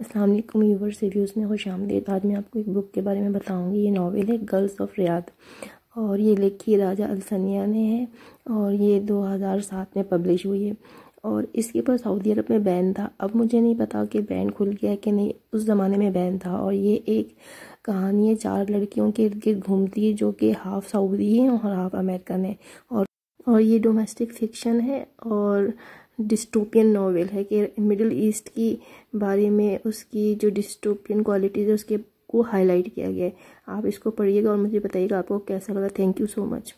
Aslam viewers reviews में खुश आमदीद आज मैं आपको एक बुक के बारे में बताऊंगी ये नावल है गर्ल्स ऑफ रियाद और ये लिखी राजा अलसनिया ने है और ये 2007 में पब्लिश हुई है और इसके ऊपर सऊदी अरब में बैन था अब मुझे नहीं पता कि बैन खुल गया कि नहीं उस ज़माने में बैन था और ये एक कहानी है चार लड़कियों के इर्द गिर्द घूमती है जो कि हाफ़ सऊदी है और हाफ़ अमेरिकन है और और ये डोमेस्टिक फिक्शन है और डिस्टोपियन नावल है कि मिडिल ईस्ट की बारे में उसकी जो डिस्टोपियन क्वालिटीज़ है उसके को हाईलाइट किया गया है आप इसको पढ़िएगा और मुझे बताइएगा आपको कैसा लगा थैंक यू सो मच